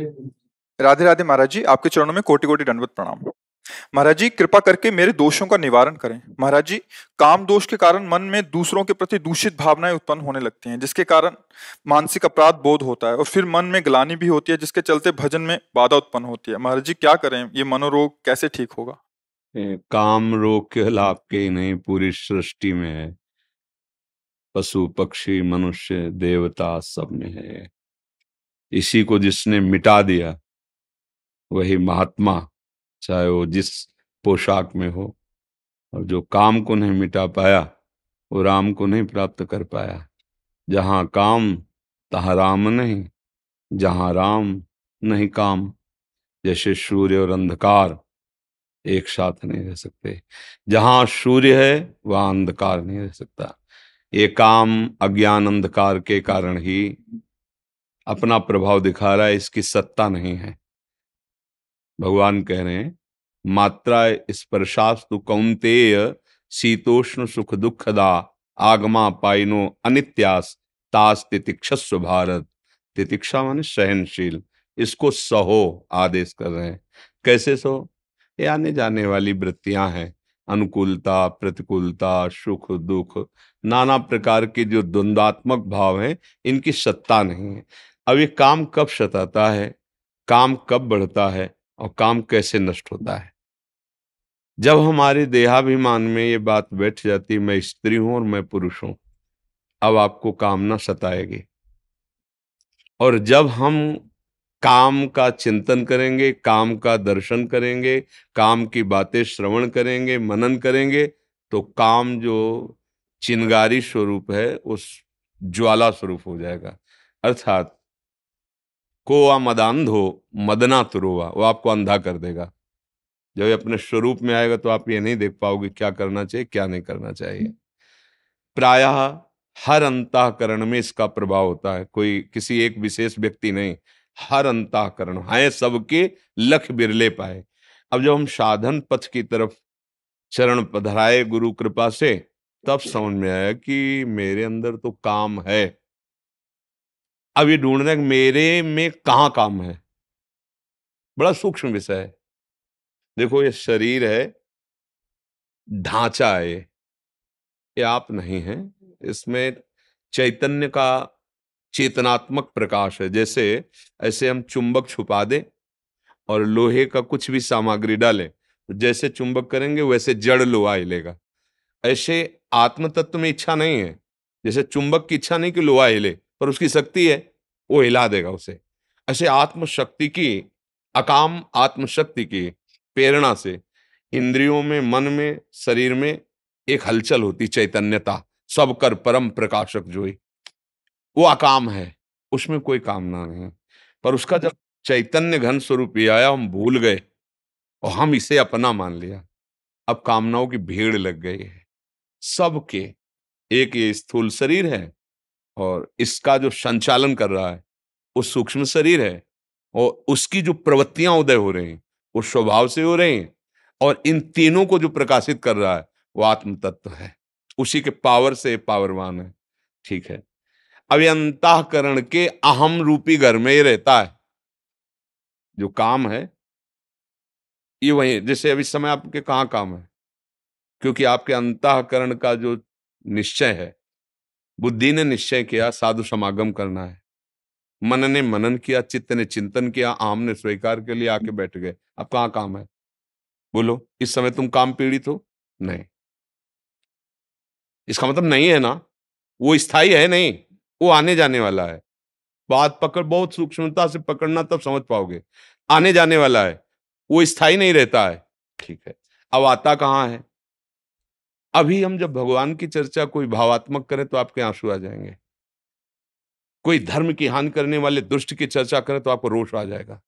राधे राधे महाराज जी आपके चरणों में कोटि कोटि दंडवत प्रणाम महाराज जी कृपा करके मेरे दोषों का निवारण करें महाराज जी काम दोष के कारण मन में दूसरों के प्रति दूषित भावनाएं उत्पन्न होने लगती हैं जिसके कारण मानसिक अपराध बोध होता है और फिर मन में ग्लानी भी होती है जिसके चलते भजन में बाधा उत्पन्न होती है महाराज जी क्या करें ये मनोरोग कैसे ठीक होगा काम रोग केवल आपके ही नहीं पूरी सृष्टि में है पशु पक्षी मनुष्य देवता सब में है इसी को जिसने मिटा दिया वही महात्मा चाहे वो जिस पोशाक में हो और जो काम को नहीं मिटा पाया वो राम को नहीं प्राप्त कर पाया जहाँ काम तहा राम नहीं जहाँ राम नहीं काम जैसे सूर्य और अंधकार एक साथ नहीं रह सकते जहाँ सूर्य है वहाँ अंधकार नहीं रह सकता ये काम अज्ञान अंधकार के कारण ही अपना प्रभाव दिखा रहा है इसकी सत्ता नहीं है भगवान कह रहे हैं मात्रा स्पर्शास्तु कौंतेय शीतोष्ण सुख दुखदा आगमा पाइनो अनित्यास तास तितिक्षस्व भारत तितिक्षा माने सहनशील इसको सहो आदेश कर रहे हैं कैसे सो ये आने जाने वाली वृत्तियां हैं अनुकूलता प्रतिकूलता सुख दुख नाना प्रकार के जो द्वंद्वात्मक भाव हैं इनकी सत्ता नहीं है अब ये काम कब सताता है काम कब बढ़ता है और काम कैसे नष्ट होता है जब हमारे देहाभिमान में ये बात बैठ जाती मैं स्त्री हूं और मैं पुरुष हूं अब आपको कामना सताएगी और जब हम काम का चिंतन करेंगे काम का दर्शन करेंगे काम की बातें श्रवण करेंगे मनन करेंगे तो काम जो चिंगारी स्वरूप है उस ज्वाला स्वरूप हो जाएगा अर्थात को आ मदांधो मदना तुरुवा वो आपको अंधा कर देगा जब ये अपने स्वरूप में आएगा तो आप ये नहीं देख पाओगे क्या करना चाहिए क्या नहीं करना चाहिए प्रायः हर अंतकरण में इसका प्रभाव होता है कोई किसी एक विशेष व्यक्ति नहीं हर अंतकरण हाय सबके लख बिरले पाए अब जब हम साधन पथ की तरफ चरण पधराए गुरु कृपा से तब समझ में आया कि मेरे अंदर तो काम है अब ये हैं मेरे में कहाँ काम है बड़ा सूक्ष्म विषय है देखो ये शरीर है ढांचा है ये आप नहीं हैं इसमें चैतन्य का चेतनात्मक प्रकाश है जैसे ऐसे हम चुंबक छुपा दें और लोहे का कुछ भी सामग्री डालें तो जैसे चुंबक करेंगे वैसे जड़ लोहा हिलेगा ऐसे आत्म तत्व में इच्छा नहीं है जैसे चुंबक की इच्छा नहीं कि लोहा हिले पर उसकी शक्ति है वो हिला देगा उसे ऐसे आत्मशक्ति की अकाम आत्मशक्ति की प्रेरणा से इंद्रियों में मन में शरीर में एक हलचल होती चैतन्यता सब कर परम प्रकाशक जोई वो अकाम है उसमें कोई कामना नहीं है पर उसका जब चैतन्य घन स्वरूप ये आया हम भूल गए और हम इसे अपना मान लिया अब कामनाओं की भीड़ लग गई है सबके एक ये स्थूल शरीर है और इसका जो संचालन कर रहा है वो सूक्ष्म शरीर है और उसकी जो प्रवृत्तियां उदय हो रही हैं वो स्वभाव से हो रही हैं और इन तीनों को जो प्रकाशित कर रहा है वो आत्म तत्व है उसी के पावर से पावरवान है ठीक है अभियंताकरण अंतकरण के अहम रूपी घर में ही रहता है जो काम है ये वही जैसे अभी समय आपके कहाँ काम है क्योंकि आपके अंतकरण का जो निश्चय है बुद्धि ने निश्चय किया साधु समागम करना है मन ने मनन किया चित्त ने चिंतन किया आम ने स्वीकार के लिए आके बैठ गए अब कहाँ काम है बोलो इस समय तुम काम पीड़ित हो नहीं इसका मतलब नहीं है ना वो स्थाई है नहीं वो आने जाने वाला है बात पकड़ बहुत सूक्ष्मता से पकड़ना तब समझ पाओगे आने जाने वाला है वो स्थायी नहीं रहता है ठीक है अब आता कहाँ है अभी हम जब भगवान की चर्चा कोई भावात्मक करे तो आपके आंसू आ जाएंगे कोई धर्म की हानि करने वाले दुष्ट की चर्चा करे तो आपको रोष आ जाएगा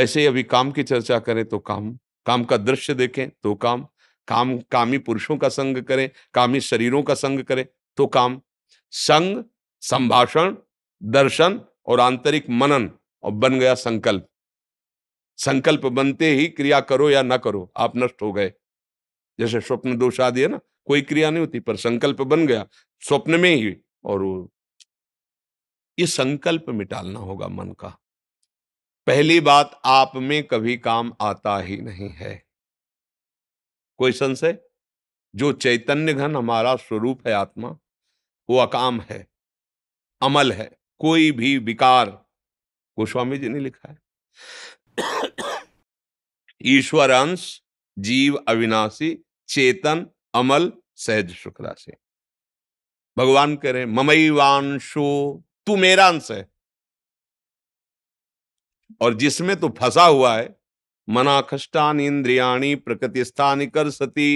ऐसे ही अभी काम की चर्चा करें तो काम काम का दृश्य देखें तो काम काम कामी पुरुषों का संग करें कामी शरीरों का संग करें तो काम संग संभाषण दर्शन और आंतरिक मनन और बन गया संकल्प संकल्प बनते ही क्रिया करो या ना करो आप नष्ट हो गए जैसे स्वप्न दोष आदि है ना कोई क्रिया नहीं होती पर संकल्प बन गया स्वप्न में ही और वो ये संकल्प मिटालना होगा मन का पहली बात आप में कभी काम आता ही नहीं है कोई संशय जो चैतन्य घन हमारा स्वरूप है आत्मा वो अकाम है अमल है कोई भी विकार गोस्वामी जी ने लिखा है ईश्वर अंश जीव अविनाशी चेतन अमल सहज शुक्ला से भगवान कह रहे ममई वांशो तू मेरा अंश है और जिसमें तो फंसा हुआ है मनाखष्टान इंद्रियाणी प्रकृति स्थान कर सती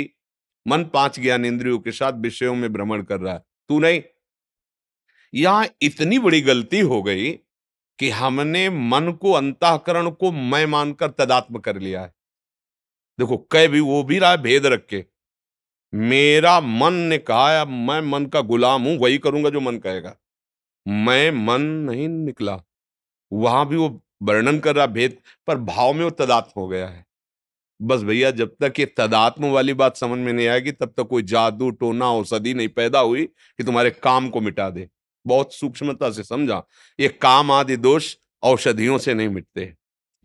मन पांच ज्ञान इंद्रियों के साथ विषयों में भ्रमण कर रहा है तू नहीं यहां इतनी बड़ी गलती हो गई कि हमने मन को अंतःकरण को मैं मानकर तदात्म कर लिया है देखो कह भी वो भी रहा है भेद रख के मेरा मन ने कहा अब मैं मन का गुलाम हूं वही करूंगा जो मन कहेगा मैं मन नहीं निकला वहां भी वो वर्णन कर रहा भेद पर भाव में वो तदात्म हो गया है बस भैया जब तक ये तदात्म वाली बात समझ में नहीं आएगी तब तक कोई जादू टोना औषधि नहीं पैदा हुई कि तुम्हारे काम को मिटा दे बहुत सूक्ष्मता से समझा ये काम आदि दोष औषधियों से नहीं मिटते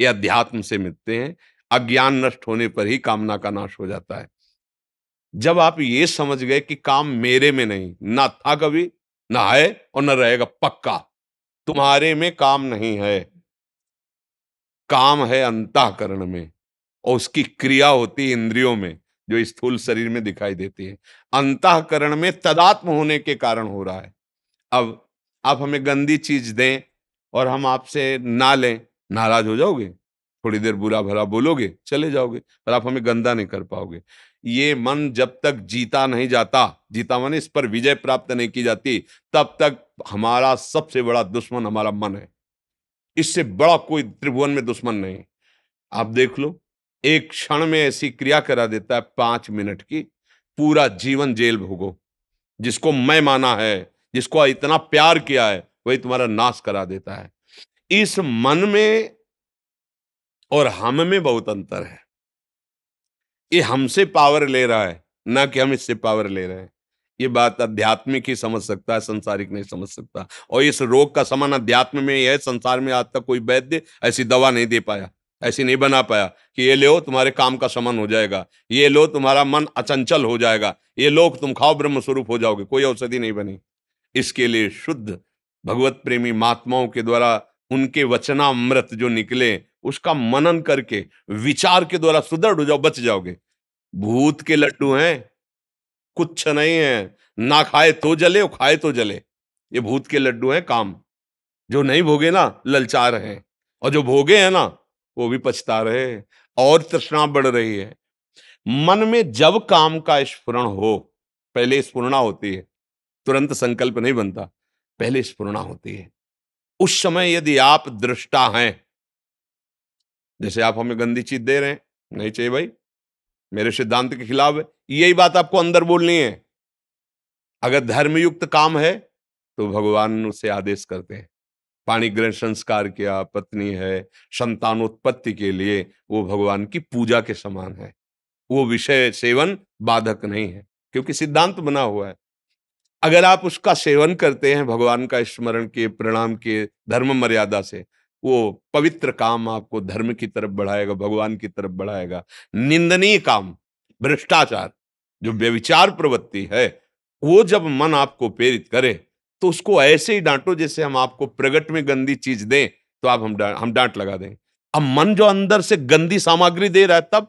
ये अध्यात्म से मिटते हैं अज्ञान नष्ट होने पर ही कामना का नाश हो जाता है जब आप ये समझ गए कि काम मेरे में नहीं ना था कभी ना है और ना रहेगा पक्का तुम्हारे में काम नहीं है काम है अंतःकरण में और उसकी क्रिया होती है इंद्रियों में जो स्थूल शरीर में दिखाई देती है अंतःकरण में तदात्म होने के कारण हो रहा है अब आप हमें गंदी चीज दें और हम आपसे ना लें नाराज हो जाओगे थोड़ी देर बुरा भला बोलोगे चले जाओगे पर आप हमें गंदा नहीं कर पाओगे ये मन जब तक जीता नहीं जाता जीता मन इस पर विजय प्राप्त नहीं की जाती तब तक हमारा सबसे बड़ा दुश्मन हमारा मन है इससे बड़ा कोई त्रिभुवन में दुश्मन नहीं आप देख लो एक क्षण में ऐसी क्रिया करा देता है पांच मिनट की पूरा जीवन जेल भोगो जिसको मैं माना है जिसको इतना प्यार किया है वही तुम्हारा नाश करा देता है इस मन में और हम में बहुत अंतर है ये हमसे पावर ले रहा है ना कि हम इससे पावर ले रहे हैं ये बात आध्यात्मिक ही समझ सकता है संसारिक नहीं समझ सकता और इस रोग का समान अध्यात्म में यह संसार में आज तक कोई वैद्य ऐसी दवा नहीं दे पाया ऐसी नहीं बना पाया कि ये लो तुम्हारे काम का समान हो जाएगा ये लो तुम्हारा मन अचंचल हो जाएगा ये लोग तुम खाओ ब्रह्म स्वरूप हो जाओगे कोई औषधि नहीं बनी इसके लिए शुद्ध भगवत प्रेमी महात्माओं के द्वारा उनके वचनामृत जो निकले उसका मनन करके विचार के द्वारा सुदृढ़ हो जाओ बच जाओगे भूत के लड्डू हैं कुछ नहीं है ना खाए तो जले और खाए तो जले ये भूत के लड्डू हैं काम जो नहीं भोगे ना ललचा रहे और जो भोगे हैं ना वो भी पछता रहे और तृष्णा बढ़ रही है मन में जब काम का स्फुरण हो पहले स्पूर्णा होती है तुरंत संकल्प नहीं बनता पहले स्पूर्णा होती है उस समय यदि आप दृष्टा हैं जैसे आप हमें गंदी चीज दे रहे हैं नहीं चाहिए भाई मेरे सिद्धांत के खिलाफ है यही बात आपको अंदर बोलनी है अगर धर्मयुक्त काम है तो भगवान उसे आदेश करते हैं पाणी ग्रहण संस्कार किया पत्नी है संतानोत्पत्ति के लिए वो भगवान की पूजा के समान है वो विषय सेवन बाधक नहीं है क्योंकि सिद्धांत बना हुआ है अगर आप उसका सेवन करते हैं भगवान का स्मरण किए प्रणाम किए धर्म मर्यादा से वो पवित्र काम आपको धर्म की तरफ बढ़ाएगा भगवान की तरफ बढ़ाएगा निंदनीय काम भ्रष्टाचार जो व्यविचार प्रवृत्ति है वो जब मन आपको प्रेरित करे तो उसको ऐसे ही डांटो जैसे हम आपको प्रगट में गंदी चीज दें तो आप हम डा, हम डांट लगा दें अब मन जो अंदर से गंदी सामग्री दे रहा है तब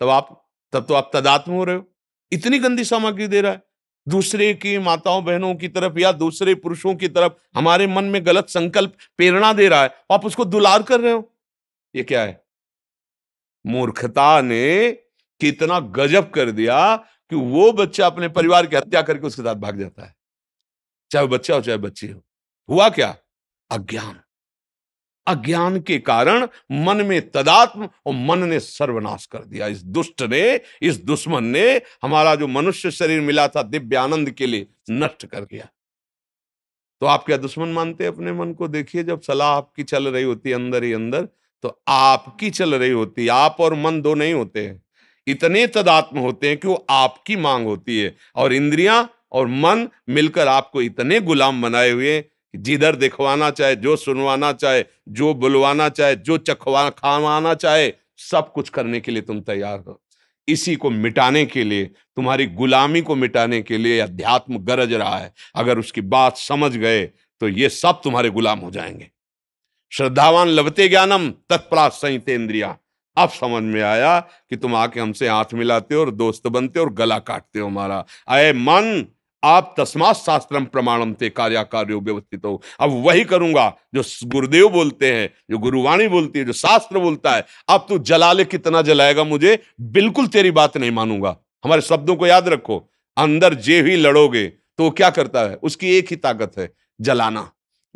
तब आप तब तो आप तदात्म हो रहे हो इतनी गंदी सामग्री दे रहा है दूसरे की माताओं बहनों की तरफ या दूसरे पुरुषों की तरफ हमारे मन में गलत संकल्प प्रेरणा दे रहा है तो आप उसको दुलार कर रहे हो ये क्या है मूर्खता ने कितना गजब कर दिया कि वो बच्चा अपने परिवार की हत्या करके उसके साथ भाग जाता है चाहे बच्चा हो चाहे बच्ची हो हुआ क्या अज्ञान अज्ञान के कारण मन में तदात्म और मन ने सर्वनाश कर दिया इस दुष्ट ने इस दुश्मन ने हमारा जो मनुष्य शरीर मिला था दिव्य आनंद के लिए नष्ट कर दिया तो आप क्या दुश्मन मानते हैं अपने मन को देखिए जब सलाह आपकी चल रही होती है अंदर ही अंदर तो आपकी चल रही होती है आप और मन दो नहीं होते हैं इतने तदात्म होते हैं कि वो आपकी मांग होती है और इंद्रियां और मन मिलकर आपको इतने गुलाम बनाए हुए जिधर दिखवाना चाहे जो सुनवाना चाहे जो बुलवाना चाहे जो चखवा खाना चाहे सब कुछ करने के लिए तुम तैयार हो इसी को मिटाने के लिए तुम्हारी गुलामी को मिटाने के लिए अध्यात्म गरज रहा है अगर उसकी बात समझ गए तो ये सब तुम्हारे गुलाम हो जाएंगे श्रद्धावान लभते ज्ञानम तत्प्रास इंद्रिया अब समझ में आया कि तुम आके हमसे हाथ मिलाते हो और दोस्त बनते हो और गला काटते हो हमारा अय मन आप तस्मात शास्त्रम प्रमाणम थे कार्या कार्यो व्यवस्थित हो अब वही करूंगा जो गुरुदेव बोलते हैं जो गुरुवाणी बोलती है जो शास्त्र बोलता है अब तू जला ले कितना जलाएगा मुझे बिल्कुल तेरी बात नहीं मानूंगा हमारे शब्दों को याद रखो अंदर जे ही लड़ोगे तो क्या करता है उसकी एक ही ताकत है जलाना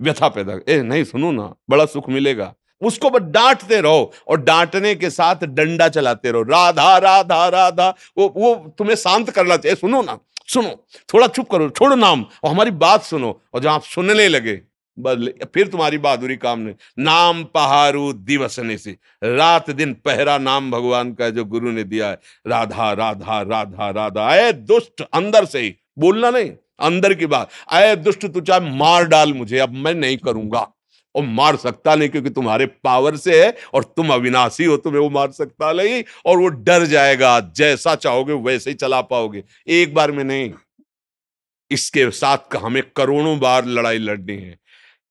व्यथा पैदा ए नहीं सुनो ना बड़ा सुख मिलेगा उसको बस डांटते रहो और डांटने के साथ डंडा चलाते रहो राधा राधा राधा वो वो तुम्हें शांत करना चाहिए सुनो ना सुनो थोड़ा चुप करो छोड़ो नाम और हमारी बात सुनो और जब आप सुनने लगे बदले फिर तुम्हारी बहादुरी काम नहीं नाम पहाड़ू दिवस से रात दिन पहरा नाम भगवान का जो गुरु ने दिया है राधा राधा राधा राधा अय दुष्ट अंदर से ही बोलना नहीं अंदर की बात अय दुष्ट तू चाहे मार डाल मुझे अब मैं नहीं करूंगा और मार सकता नहीं क्योंकि तुम्हारे पावर से है और तुम अविनाशी हो तुम्हें वो मार सकता नहीं और वो डर जाएगा जैसा चाहोगे वैसे ही चला पाओगे एक बार में नहीं इसके साथ हमें करोड़ों बार लड़ाई लड़नी है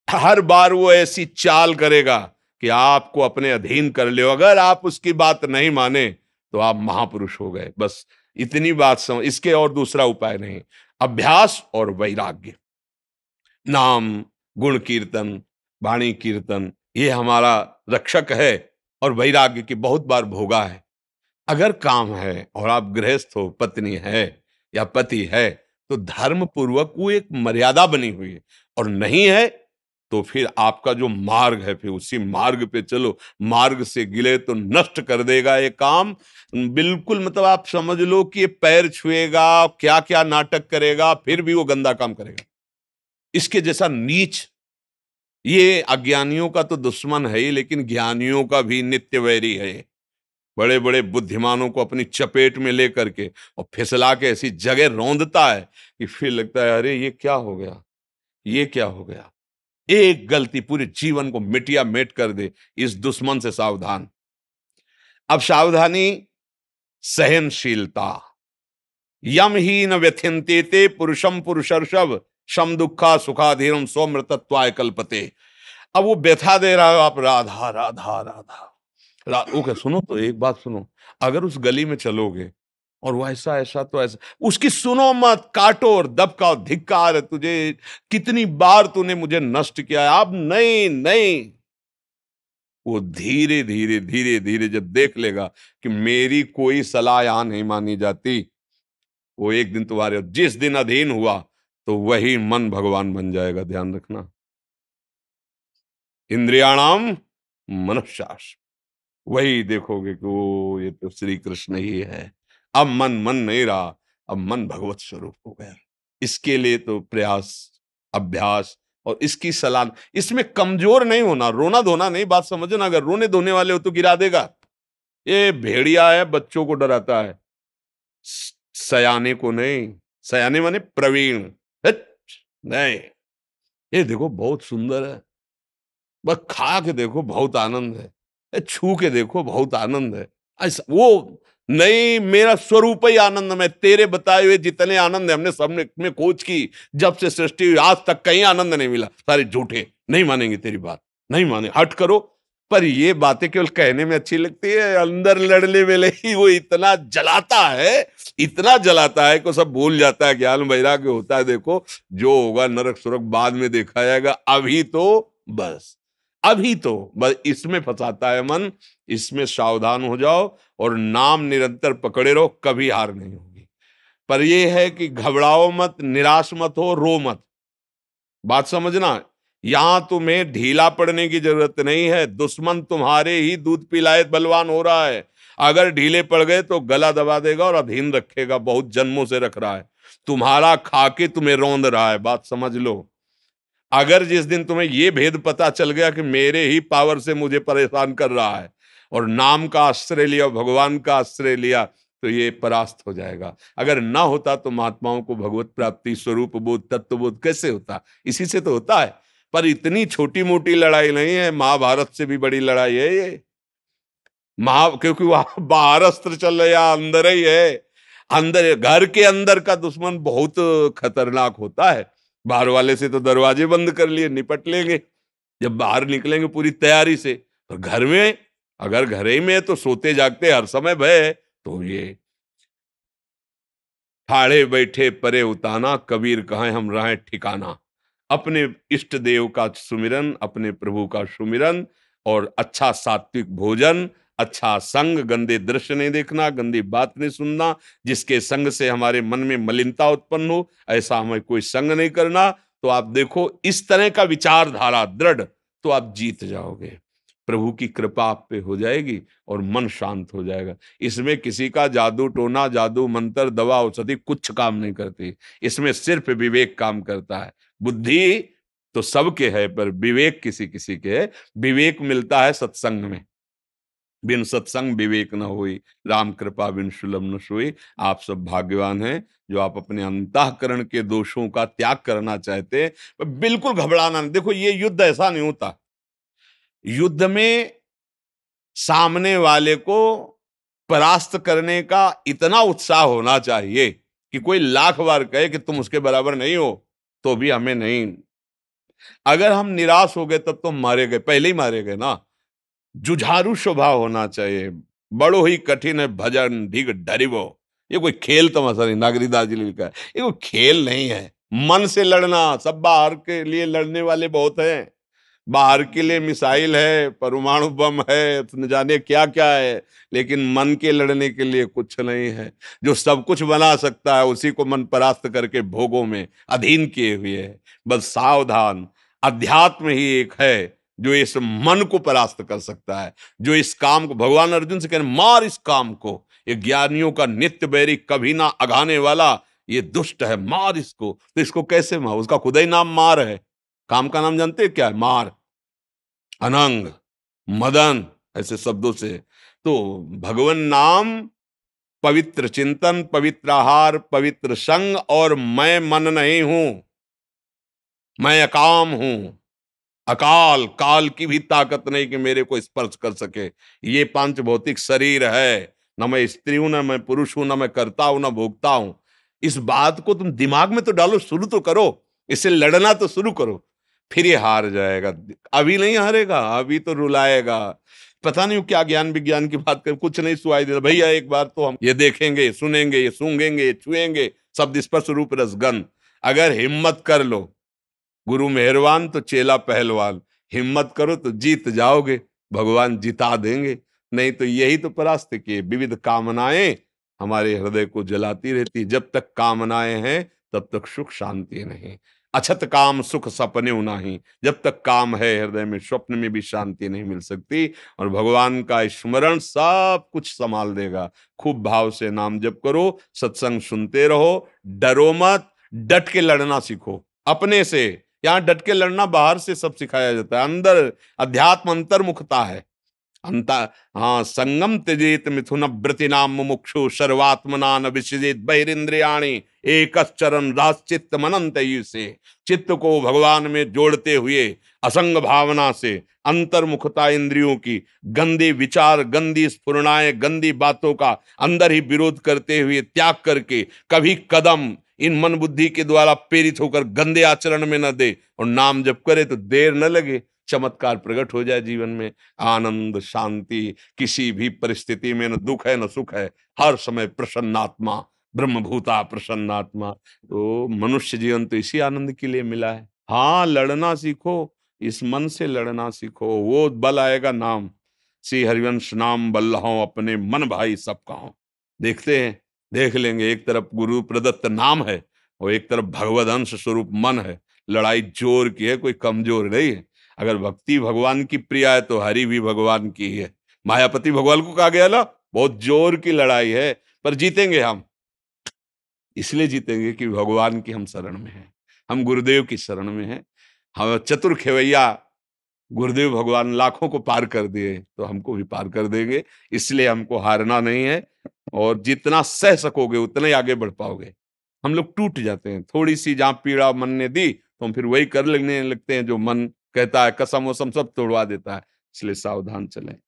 हर बार वो ऐसी चाल करेगा कि आपको अपने अधीन कर ले अगर आप उसकी बात नहीं माने तो आप महापुरुष हो गए बस इतनी बात समझ इसके और दूसरा उपाय नहीं अभ्यास और वैराग्य नाम गुण कीर्तन वाणी कीर्तन ये हमारा रक्षक है और वैराग्य की बहुत बार भोगा है अगर काम है और आप गृहस्थ हो पत्नी है या पति है तो धर्म पूर्वक वो एक मर्यादा बनी हुई है और नहीं है तो फिर आपका जो मार्ग है फिर उसी मार्ग पे चलो मार्ग से गिले तो नष्ट कर देगा ये काम बिल्कुल मतलब आप समझ लो कि ये पैर छुएगा क्या क्या नाटक करेगा फिर भी वो गंदा काम करेगा इसके जैसा नीच ये अज्ञानियों का तो दुश्मन है ही लेकिन ज्ञानियों का भी नित्य वैरी है बड़े बड़े बुद्धिमानों को अपनी चपेट में लेकर के और फिसला के ऐसी जगह रौंदता है कि फिर लगता है अरे ये क्या हो गया ये क्या हो गया एक गलती पूरे जीवन को मिटिया मेट कर दे इस दुश्मन से सावधान अब सावधानी सहनशीलता यम ही न व्यथिंते ते पुरुषम पुरुषर्षभ शम दुखा सौम्र तत्वाय कल्पते अब वो व्यथा दे रहा हो आप राधा राधा राधा राधा ओके सुनो तो एक बात सुनो अगर उस गली में चलोगे और वो ऐसा ऐसा तो ऐसा उसकी सुनो मत काटो और दबका और धिक्कार है तुझे कितनी बार तूने मुझे नष्ट किया आप अब नहीं नहीं वो धीरे धीरे धीरे धीरे जब देख लेगा कि मेरी कोई सलाह यहां नहीं मानी जाती वो एक दिन तुम्हारे जिस दिन अधीन हुआ तो वही मन भगवान बन जाएगा ध्यान रखना इंद्रियाणाम मनुष्यास वही देखोगे कि वो ये तो श्री कृष्ण ही है अब मन मन नहीं रहा अब मन भगवत स्वरूप हो गया इसके लिए तो प्रयास अभ्यास और इसकी सलाह इसमें कमजोर नहीं होना रोना धोना नहीं बात समझना अगर रोने धोने वाले हो तो गिरा देगा ये भेड़िया है बच्चों को डराता है सयाने को नहीं सयाने माने प्रवीण नहीं ये देखो बहुत सुंदर है बस खा के देखो बहुत आनंद है छू के देखो बहुत आनंद है ऐसा वो नहीं मेरा स्वरूप ही आनंद में तेरे बताए हुए जितने आनंद है हमने सबने में खोज की जब से सृष्टि हुई आज तक कहीं आनंद नहीं मिला सारे झूठे नहीं मानेंगे तेरी बात नहीं माने हट करो पर ये बातें केवल कहने में अच्छी लगती है अंदर लड़ने में ही वो इतना जलाता है इतना जलाता है को सब भूल जाता है ज्ञान वैराग्य होता है देखो जो होगा नरक सुरक बाद में देखा जाएगा अभी तो बस अभी तो बस इसमें फंसाता है मन इसमें सावधान हो जाओ और नाम निरंतर पकड़े रहो कभी हार नहीं होगी पर यह है कि घबराओ मत निराश मत हो रो मत बात समझना यहां तुम्हें ढीला पड़ने की जरूरत नहीं है दुश्मन तुम्हारे ही दूध पिलाए बलवान हो रहा है अगर ढीले पड़ गए तो गला दबा देगा और अधीन रखेगा बहुत जन्मों से रख रहा है तुम्हारा खाके तुम्हें रौंद रहा है बात समझ लो अगर जिस दिन तुम्हें ये भेद पता चल गया कि मेरे ही पावर से मुझे परेशान कर रहा है और नाम का आश्रय लिया भगवान का आश्रय लिया तो ये परास्त हो जाएगा अगर ना होता तो महात्माओं को भगवत प्राप्ति स्वरूप बोध तत्व बोध कैसे होता इसी से तो होता है पर इतनी छोटी मोटी लड़ाई नहीं है महाभारत से भी बड़ी लड़ाई है ये महा क्योंकि वहां बाहर अस्त्र चल रहे या अंदर ही है अंदर घर के अंदर का दुश्मन बहुत खतरनाक होता है बाहर वाले से तो दरवाजे बंद कर लिए निपट लेंगे जब बाहर निकलेंगे पूरी तैयारी से पर तो घर में अगर घर ही में तो सोते जागते हर समय भय तो ये ठाड़े बैठे परे उताना कबीर कहा हम रहे ठिकाना अपने इष्ट देव का सुमिरन अपने प्रभु का सुमिरन और अच्छा सात्विक भोजन अच्छा संग गंदे दृश्य नहीं देखना गंदी बात नहीं सुनना जिसके संग से हमारे मन में मलिनता उत्पन्न हो ऐसा हमें कोई संग नहीं करना तो आप देखो इस तरह का विचारधारा दृढ़ तो आप जीत जाओगे प्रभु की कृपा आप पे हो जाएगी और मन शांत हो जाएगा इसमें किसी का जादू टोना जादू मंत्र दवा औषधि कुछ काम नहीं करती इसमें सिर्फ विवेक काम करता है बुद्धि तो सबके है पर विवेक किसी किसी के है विवेक मिलता है सत्संग में बिन सत्संग विवेक न हुई राम कृपा बिन सुलभ न सोई आप सब भाग्यवान हैं जो आप अपने अंतकरण के दोषों का त्याग करना चाहते हैं बिल्कुल घबराना नहीं देखो ये युद्ध ऐसा नहीं होता युद्ध में सामने वाले को परास्त करने का इतना उत्साह होना चाहिए कि कोई लाख बार कहे कि तुम उसके बराबर नहीं हो तो भी हमें नहीं अगर हम निराश हो गए तब तो मारे गए पहले ही मारे गए ना जुझारू स्वभाव होना चाहिए बड़ो ही कठिन है भजन ढीक डरिवो ये कोई खेल तमाशा नहीं नागरी दार्जिलिंग का ये कोई खेल नहीं है मन से लड़ना सब बाहर के लिए लड़ने वाले बहुत हैं बाहर के लिए मिसाइल है परमाणु बम है तो न जाने क्या क्या है लेकिन मन के लड़ने के लिए कुछ नहीं है जो सब कुछ बना सकता है उसी को मन परास्त करके भोगों में अधीन किए हुए है बस सावधान अध्यात्म ही एक है जो इस मन को परास्त कर सकता है जो इस काम को भगवान अर्जुन से कह रहे मार इस काम को ये ज्ञानियों का नित्य बैरी कभी ना अगाने वाला ये दुष्ट है मार इसको तो इसको कैसे मार उसका खुद ही नाम मार है काम का नाम जानते क्या है मार अनंग मदन ऐसे शब्दों से तो भगवान नाम पवित्र चिंतन पवित्र आहार पवित्र संग और मैं मन नहीं हूं मैं अकाम हूं अकाल काल की भी ताकत नहीं कि मेरे को स्पर्श कर सके ये पांच भौतिक शरीर है न मैं स्त्री हूं न मैं पुरुष हूं न मैं करता हूं ना भोगता हूं इस बात को तुम दिमाग में तो डालो शुरू तो करो इससे लड़ना तो शुरू करो फिर ये हार जाएगा अभी नहीं हारेगा अभी तो रुलाएगा पता नहीं क्या ज्ञान विज्ञान की बात कर कुछ नहीं सुनाई दे भैया एक बार तो हम ये देखेंगे सुनेंगे ये सूंगेंगे ये छुएंगे शब्द स्पर्श रूप रसगन अगर हिम्मत कर लो गुरु मेहरवान तो चेला पहलवान हिम्मत करो तो जीत जाओगे भगवान जिता देंगे नहीं तो यही तो परास्त किए विविध कामनाएं हमारे हृदय को जलाती रहती जब तक कामनाएं हैं तब तक सुख शांति नहीं अछत काम सुख सपने नाही जब तक काम है हृदय में स्वप्न में भी शांति नहीं मिल सकती और भगवान का स्मरण सब कुछ संभाल देगा खूब भाव से नाम जप करो सत्संग सुनते रहो डरो मत डट के लड़ना सीखो अपने से यहाँ डट के लड़ना बाहर से सब सिखाया जाता है अंदर अध्यात्म अंतर्मुखता है अंत हाँ संगम त्यजेत मिथुन व्रतिनाम मुमुक्षु सर्वात्मना न बहिरिंद्रियाणी एक चरण राश्चित मनंत से चित्त को भगवान में जोड़ते हुए असंग भावना से अंतर्मुखता इंद्रियों की गंदे विचार गंदी स्फुरणाएं गंदी बातों का अंदर ही विरोध करते हुए त्याग करके कभी कदम इन मन बुद्धि के द्वारा प्रेरित होकर गंदे आचरण में न दे और नाम जब करे तो देर न लगे चमत्कार प्रकट हो जाए जीवन में आनंद शांति किसी भी परिस्थिति में न दुख है न सुख है हर समय प्रसन्नात्मा ब्रह्मभूता प्रसन्नात्मा तो मनुष्य जीवन तो इसी आनंद के लिए मिला है हाँ लड़ना सीखो इस मन से लड़ना सीखो वो बल आएगा नाम श्री हरिवंश नाम बल्लाह अपने मन भाई सब कहो देखते हैं देख लेंगे एक तरफ गुरु प्रदत्त नाम है और एक तरफ भगवद अंश स्वरूप मन है लड़ाई जोर की है कोई कमजोर नहीं है अगर भक्ति भगवान की प्रिया है तो हरि भी भगवान की है मायापति भगवान को कहा गया ना बहुत जोर की लड़ाई है पर जीतेंगे हम इसलिए जीतेंगे कि भगवान की हम शरण में हैं हम गुरुदेव की शरण में हैं हम चतुर खेवैया गुरुदेव भगवान लाखों को पार कर दिए तो हमको भी पार कर देंगे इसलिए हमको हारना नहीं है और जितना सह सकोगे उतना ही आगे बढ़ पाओगे हम लोग टूट जाते हैं थोड़ी सी जहाँ पीड़ा मन ने दी तो हम फिर वही कर लगने लगते हैं जो मन कहता है कसम वसम सब तोड़वा देता है इसलिए सावधान चलें